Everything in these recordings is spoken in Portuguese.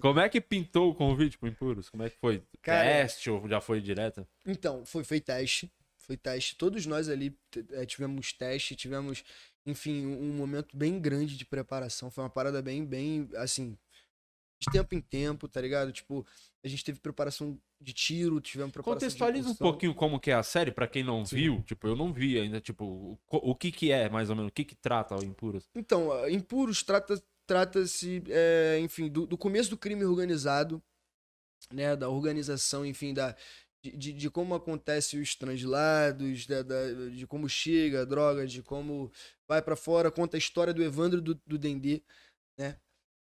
Como é que pintou o convite pro Impuros? Como é que foi? Cara, teste ou já foi direto? Então, foi, feito teste. Foi teste. Todos nós ali eh, tivemos teste, tivemos, enfim, um momento bem grande de preparação. Foi uma parada bem, bem, assim, de tempo em tempo, tá ligado? Tipo, a gente teve preparação de tiro, tivemos preparação Contextualiza um pouquinho como que é a série, para quem não Sim. viu. Tipo, eu não vi ainda, tipo, o, o, que que é, mais ou menos? O que que trata o Impuros? Então, Impuros trata trata-se, é, enfim, do, do, começo do crime organizado, né, da organização, enfim, da, de, de como acontece os translados, da, da, de como chega a droga, de como vai para fora, conta a história do Evandro do, do Dendê, né,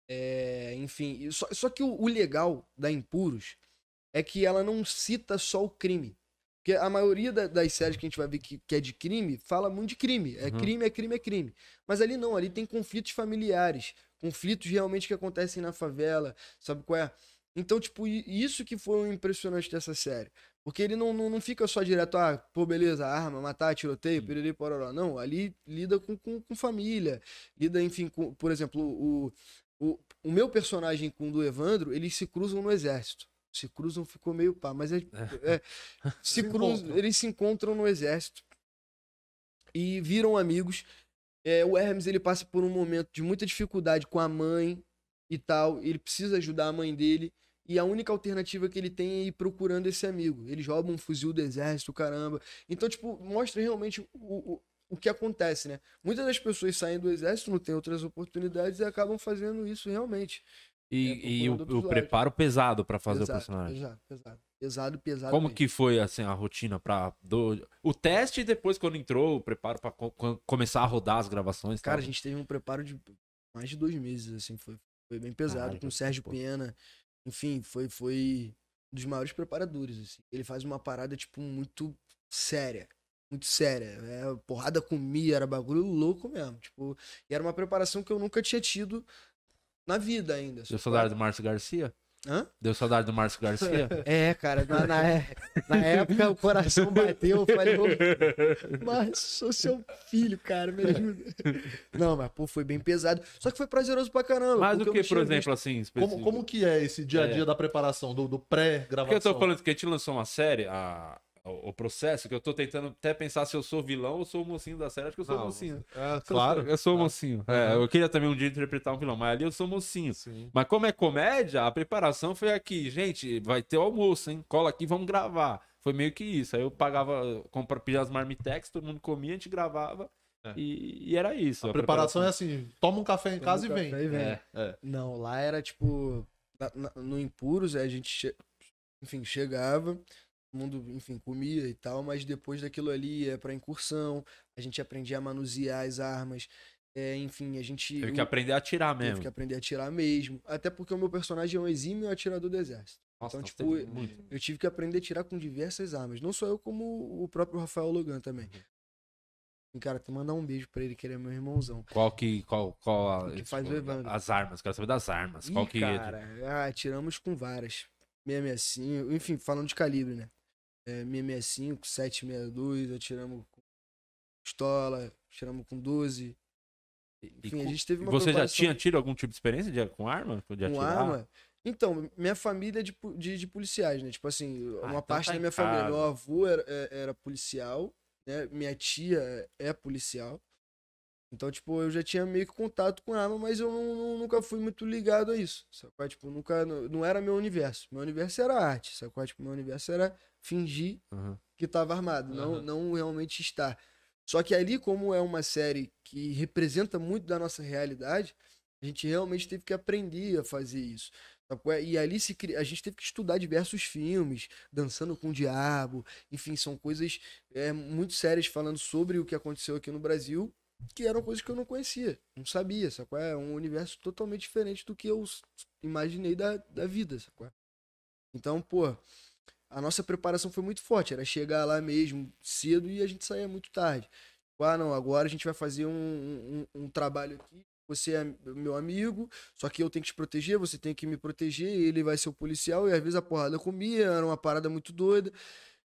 é, enfim, só, só que o, o legal da Impuros é que ela não cita só o crime, porque a maioria das séries que a gente vai ver que, que é de crime, fala muito de crime. É uhum. crime, é crime, é crime. Mas ali não, ali tem conflitos familiares conflitos realmente que acontecem na favela, sabe qual é? Então, tipo, isso que foi o impressionante dessa série. Porque ele não, não, não fica só direto, ah, pô, beleza, arma, matar, tiroteio, hum. piriri, pororó. Não, ali lida com, com, com família, lida, enfim, com, por exemplo, o, o, o meu personagem com o do Evandro, eles se cruzam no exército. Se cruzam, ficou meio pá, mas é, é se cruzam, eles se encontram no exército e viram amigos é, o Hermes ele passa por um momento de muita dificuldade com a mãe e tal. Ele precisa ajudar a mãe dele. E a única alternativa que ele tem é ir procurando esse amigo. Eles roubam um fuzil do exército, caramba. Então, tipo, mostra realmente o, o, o que acontece, né? Muitas das pessoas saem do exército, não tem outras oportunidades e acabam fazendo isso realmente. E, é, e o, o, preparo pesado para fazer o personagem. Pesado, pesado. Pesado, pesado. Como mesmo. que foi assim a rotina para do... o teste e depois quando entrou o preparo para co começar a rodar as gravações? Cara, tal. a né? gente teve um preparo de mais de dois meses, assim, foi, foi bem pesado Caralho, com o Sérgio pô. Pena. Enfim, foi foi um dos maiores preparadores. Assim. Ele faz uma parada tipo muito séria, muito séria. É Porrada comia, era bagulho louco mesmo. Tipo, e era uma preparação que eu nunca tinha tido na vida ainda. Já falaram assim, do Márcio Garcia? Hã? Deu saudade do Márcio Garcia? É, cara, na, na, na época o coração bateu, eu falei, Márcio, sou seu filho, cara, me ajuda. Não, mas pô, foi bem pesado. Só que foi prazeroso pra caramba. Mas o que, por exemplo, visto... assim, como, como que é esse dia a é. dia é. da preparação, do, do pré-gravação? Porque eu tô falando que a gente lançou uma série, a, o processo, que eu tô tentando até pensar se eu sou vilão ou sou o mocinho da série. Acho que eu sou não, mocinho. É, claro. Eu sou é. mocinho. É, Eu queria também um dia interpretar um vilão, mas ali eu sou mocinho. Sim. Mas como é comédia, a preparação foi aqui. Gente, vai ter o almoço, hein? Cola aqui, vamos gravar. Foi meio que isso. Aí eu pagava, compra, pedia as marmitex, todo mundo comia, a gente gravava. É. E, e, era isso. A, a preparação, é preparação, é assim: toma um café em toma casa um e vem. E vem. É, é, não, lá era tipo. Na, na, no Impuros, a gente, che... enfim, chegava, mundo, enfim, comia e tal, mas depois daquilo ali é para incursão, a gente aprendia a manusear as armas, é, enfim, a gente... Teve que aprender a atirar mesmo. Teve que aprender a atirar mesmo, até porque o meu personagem é um exímio atirador do exército. Nossa, então, tipo, eu, eu tive que aprender a atirar com diversas armas, não só eu, como o próprio Rafael Logan também. Uhum. E, cara, tem mandar um beijo pra ele, que ele é meu irmãozão. Qual que. Qual, qual a, que tipo, faz o Evandro. As armas, quero saber das armas. Ih, qual que. Cara, ah, tiramos com várias. 665, assim, enfim, falando de calibre, né? 665, 762, atiramos com pistola, atiramos com 12. Enfim, a gente teve uma Você já tinha tido algum tipo de experiência de, com arma? De com arma? Então, minha família é de, de, de policiais, né? Tipo assim, ah, uma então parte tá da minha família. Meu avô era, é, era policial, né? Minha tia é, é policial. Então, tipo, eu já tinha meio que contato com arma, mas eu não, não, nunca fui muito ligado a isso, sacou? Tipo, nunca, não, não, era meu universo. Meu universo era arte, sacou? Tipo, meu universo era fingir uhum. que estava armado, uhum. não, não realmente estar. Só que ali, como é uma série que representa muito da nossa realidade, a gente realmente teve que aprender a fazer isso. É? E ali se a gente teve que estudar diversos filmes, Dançando com o Diabo, enfim, são coisas é, muito sérias falando sobre o que aconteceu aqui no Brasil, que eram coisas que eu não conhecia, não sabia, sacou? É? é um universo totalmente diferente do que eu imaginei da, da vida, sacou? É? Então, pô, a nossa preparação foi muito forte, era chegar lá mesmo cedo e a gente saía muito tarde. Tipo, ah, não, agora a gente vai fazer um, um, um trabalho aqui, você é meu amigo, só que eu tenho que te proteger, você tem que me proteger, ele vai ser o policial, e às vezes a porrada comia, era uma parada muito doida.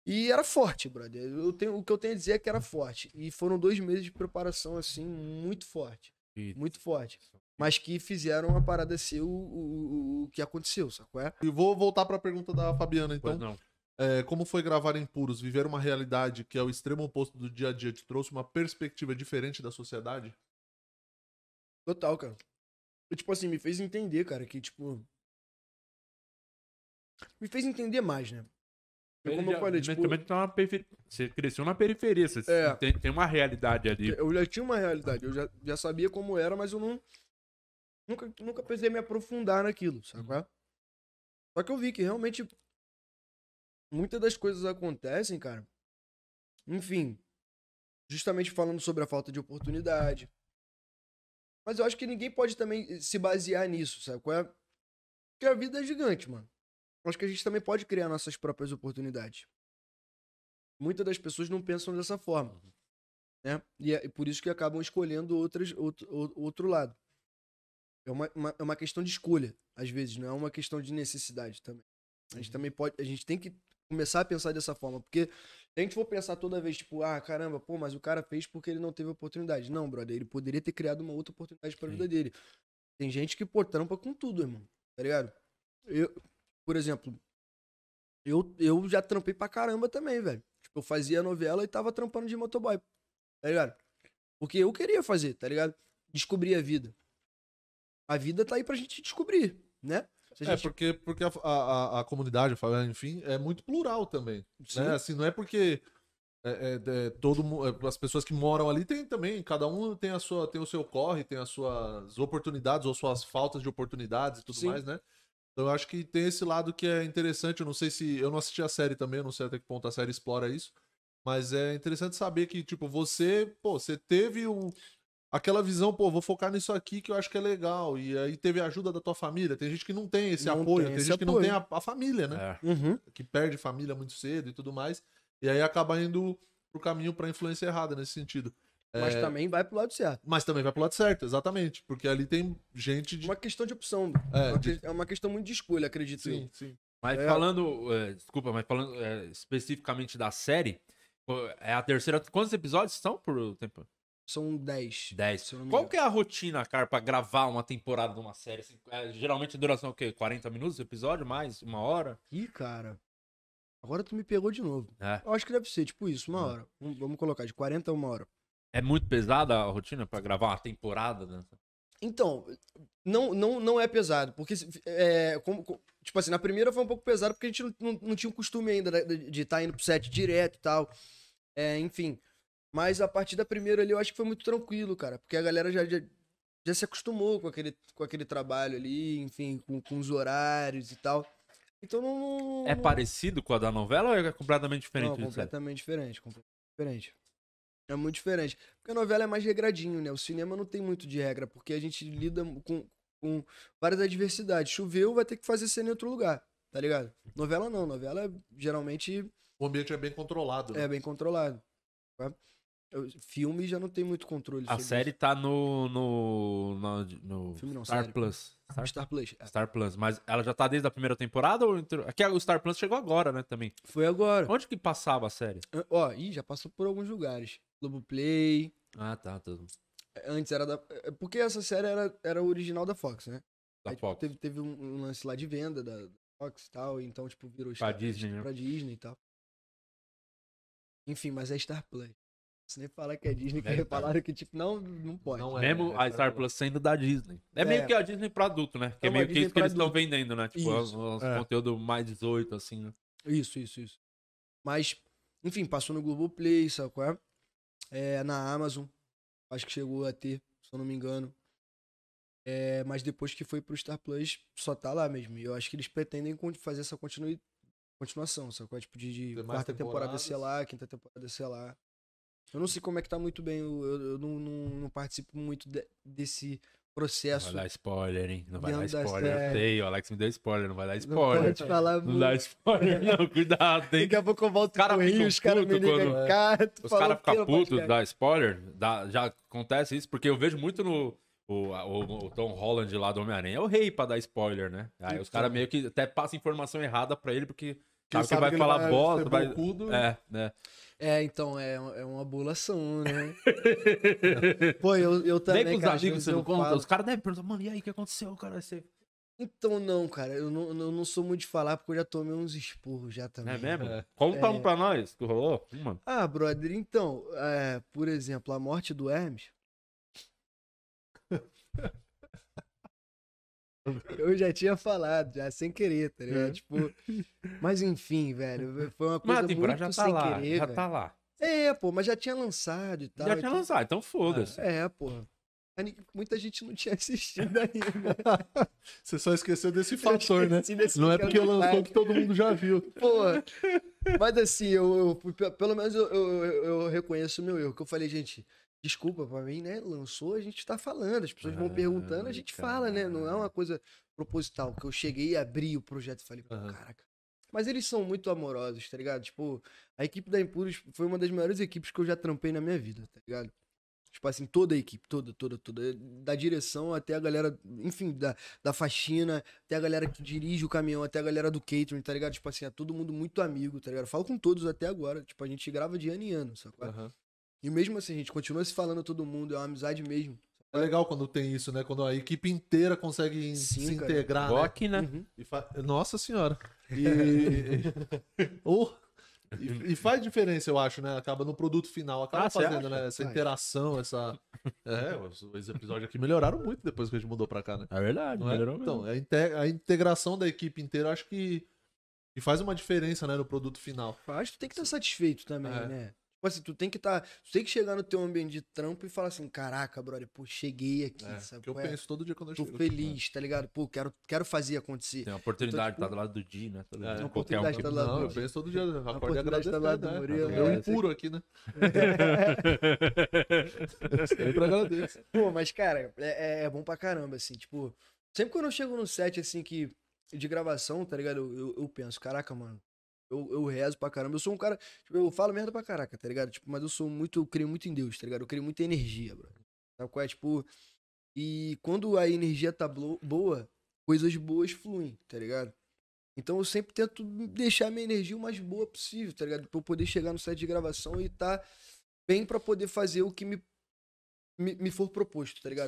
E era forte, brother. Eu tenho, o que eu tenho a dizer é que era forte. E foram dois meses de preparação, assim, muito forte. Muito forte mas que fizeram a parada ser o, o, o, que aconteceu, sacou? É? E vou voltar para a pergunta da Fabiana, então. Pois não é, como foi gravar em puros, viver uma realidade que é o extremo oposto do dia a dia, te trouxe uma perspectiva diferente da sociedade? Total, cara. E, tipo assim, me fez entender, cara, que, tipo. Me fez entender mais, né? eu como já, eu falei, tipo... Também tá uma perifer... Você cresceu na periferia, você é, tem, tem, uma realidade ali. Eu já tinha uma realidade, eu já, já sabia como era, mas eu não... Nunca, nunca pensei em me aprofundar naquilo, sabe? É? Só que eu vi que realmente muitas das coisas acontecem, cara. Enfim, justamente falando sobre a falta de oportunidade. Mas eu acho que ninguém pode também eh, se basear nisso, sabe? Qual é? Porque a vida é gigante, mano. acho que a gente também pode criar nossas próprias oportunidades. Muitas das pessoas não pensam dessa forma. Né? E é por isso que acabam escolhendo outras, outro, outro lado. É uma, uma, é uma questão de escolha, às vezes, não é uma questão de necessidade também. A gente uhum. também pode. A gente tem que começar a pensar dessa forma. Porque se a gente for pensar toda vez, tipo, ah, caramba, pô, mas o cara fez porque ele não teve oportunidade. Não, brother, ele poderia ter criado uma outra oportunidade pra Sim. vida dele. Tem gente que, pô, trampa com tudo, irmão. Tá ligado? Eu, por exemplo, eu, eu já trampei pra caramba também, velho. Tipo, eu fazia novela e tava trampando de motoboy. Tá ligado? Porque eu queria fazer, tá ligado? Descobrir a vida. A vida tá aí pra gente descobrir, né? é, gente... porque, porque a, a, a comunidade, enfim, é muito plural também. Sim. Né? Assim, não é porque é, é, é, todo é, as pessoas que moram ali tem também cada um tem a sua tem o seu corre tem as suas oportunidades ou suas faltas de oportunidades e tudo Sim. mais né então eu acho que tem esse lado que é interessante eu não sei se eu não assisti a série também eu não sei até que ponto a série explora isso mas é interessante saber que tipo você pô você teve um aquela visão, pô, vou focar nisso aqui que eu acho que é legal. E aí teve a ajuda da tua família. Tem gente que não tem esse não apoio, tem, tem gente apoio. que não tem a, a família, né? É. Uhum. Que perde família muito cedo e tudo mais. E aí acaba indo pro caminho pra influência errada nesse sentido. Mas é, também vai pro lado certo. Mas também vai pro lado certo, exatamente. Porque ali tem gente de. Uma questão de opção. É, uma, de... é uma questão muito de escolha, acredito sim, eu. Sim. Mas é... falando. É, desculpa, mas falando é, especificamente da série, é a terceira. Quantos episódios são por tempo? São 10. 10. Qual que é a rotina, cara, pra gravar uma temporada de uma série? Assim, é, geralmente duração o quê? 40 minutos episódio? Mais? Uma hora? Ih, cara. Agora tu me pegou de novo. É. Eu acho que deve ser, tipo isso, uma é. hora. Um, vamos colocar, de 40 a uma hora. É muito pesada a rotina para gravar uma temporada? dessa? Né? Então, não, não, não é pesado. Porque, é, como, tipo assim, na primeira foi um pouco pesado porque a gente não, não, não tinha o costume ainda de estar tá indo pro set direto e tal. É, enfim. Mas a partir da primeira ali eu acho que foi muito tranquilo, cara. Porque a galera já, já, já se acostumou com aquele, com aquele trabalho ali, enfim, com, com os horários e tal. Então não, não, É parecido com a da novela ou é completamente diferente? Não, completamente diferente, completamente diferente. É muito diferente. Porque a novela é mais regradinho, né? O cinema não tem muito de regra, porque a gente lida com, com várias adversidades. Choveu, vai ter que fazer cena em outro lugar, tá ligado? Novela não, novela é geralmente. O ambiente é bem controlado. Né? É bem controlado. Tá? Filme já não tem muito controle. A série isso. tá no. no, no, no Filme não, Star série. Plus. Star, Star Plus. É. Star Plus. Mas ela já tá desde a primeira temporada ou. Aqui é o Star Plus chegou agora, né? Também. Foi agora. Onde que passava a série? ó, ih, já passou por alguns lugares. Globoplay. Ah, tá. Tudo. Tá. Antes era da. É, porque essa série era, era original da Fox, né? Da Aí, Fox. Tipo, teve, teve um lance lá de venda da, Fox e tal. Então, tipo, virou. Pra Disney, né? Pra Disney e tal. Enfim, mas é Star Plus. Se nem falar que é Disney, que é, falaram que, tipo, não, não pode. Não é, é, Mesmo é, a Star Plus sendo da Disney. É, meio é. que a Disney pra adulto, né? Que é meio que isso que eles estão vendendo, né? Tipo, os, é. conteúdo mais 18, assim, né? Isso, isso, isso. Mas, enfim, passou no Globoplay, sabe qual é? Na Amazon, acho que chegou a ter, se eu não me engano. É, mas depois que foi pro Star Plus, só tá lá mesmo. E eu acho que eles pretendem fazer essa continui... continuação, é? Tipo, de, de quarta temporada sei lá, quinta temporada sei lá. Eu não sei como é que tá muito bem, eu, eu não, não, não, participo muito de, desse processo. Não vai dar spoiler, hein? Não vai dar spoiler. Das... Eu é. sei, o Alex me deu spoiler, não vai dar spoiler. Não pode falar não muito. Não dá spoiler, é. não, cuidado, hein? Daqui a pouco eu volto cara pro Rio, os caras me ligam, quando... cara, Os caras ficam putos, dá spoiler, dá, já acontece isso, porque eu vejo muito no... O, o, o, Tom Holland lá do Homem-Aranha é o rei pra dar spoiler, né? Aí os então. caras meio que até passam informação errada pra ele, porque que que vai que falar vai bosta, vai... É, né? É, então, é, é uma bulação, né? Pô, eu, eu também, Nem pros cara, amigos você não conta? Falo... Os caras devem perguntar, mano, e aí, o que aconteceu, cara? Você... Então, não, cara, eu não, eu não sou muito de falar porque eu já tomei uns esporros já é também. É mesmo? É. Conta é... um pra nós, que rolou. Hum, ah, brother, então, é, por exemplo, a morte do Hermes... Eu já tinha falado, já sem querer, tá ligado? É. Tipo, mas enfim, velho, foi uma coisa muito já tá sem lá, querer. Já tá velho. tá lá. É, pô, mas já tinha lançado e tal. Já tinha então... lançado, então foda-se. é, é pô. Muita gente não tinha assistido ainda. Você só esqueceu desse fator, né? Desse não é porque lançou que todo mundo já viu. Pô, mas assim, eu, eu pelo menos eu, eu, eu reconheço o meu erro. Que eu falei, gente, desculpa para mim, né? Lançou, a gente tá falando, as pessoas ah, vão perguntando, a gente cara. fala, né? Não é uma coisa proposital, que eu cheguei e abri o projeto e falei, pô, uhum. caraca. Mas eles são muito amorosos, tá ligado? Tipo, a equipe da Impuros foi uma das maiores equipes que eu já trampei na minha vida, tá ligado? Tipo assim, toda a equipe, toda, toda, toda. Da direção até a galera, enfim, da, da faxina, até a galera que dirige o caminhão, até a galera do catering, tá ligado? Tipo assim, é todo mundo muito amigo, tá ligado? falo com todos até agora. Tipo, a gente grava de ano em ano, sacou? Uhum. E mesmo assim, a gente continua se falando todo mundo, é uma amizade mesmo. É legal quando tem isso, né? Quando a equipe inteira consegue Sim, se cara. integrar. Igual né? aqui, né? Uhum. Fa... Nossa senhora. E... oh. e, e, faz diferença, eu acho, né? Acaba no produto final, acaba ah, fazendo, né? Essa interação, essa. É, os, os, episódios aqui melhoraram muito depois que a gente mudou pra cá, né? É verdade, é? melhorou Então, a, a integração da equipe inteira, acho que. E faz uma diferença, né, no produto final. Acho que tu tem que estar satisfeito também, é. né? Tipo assim, tu tem que estar. Tá, tu tem que chegar no teu ambiente de trampo e falar assim, caraca, brother, pô, cheguei aqui, é, sabe? Que eu é? penso todo dia quando eu Tô chego. Tô feliz, aqui, né? tá ligado? Pô, quero, quero fazer acontecer. Tem uma oportunidade, então, tipo, tá do tipo, lado do dia, né? Tá tem é, uma oportunidade um... tá do lado Não, do eu penso todo dia, a oportunidade Tá do lado né? do Murilo. Eu é, impuro aqui, né? Sempre agradeço. Pô, mas, cara, é, é, é bom pra caramba, assim, tipo. Sempre quando eu chego no set, assim, que de gravação, tá ligado? Eu, eu, eu penso, caraca, mano, eu, eu rezo pra caramba. Eu sou um cara. Tipo, eu falo merda pra caraca, tá ligado? Tipo, mas eu sou muito. Eu creio muito em Deus, tá ligado? Eu creio muita energia, bro. Sabe qual é? Tipo. E quando a energia tá boa, coisas boas fluem, tá ligado? Então eu sempre tento deixar a minha energia o mais boa possível, tá ligado? Pra eu poder chegar no set de gravação e tá bem para poder fazer o que me, me, me for proposto, tá ligado?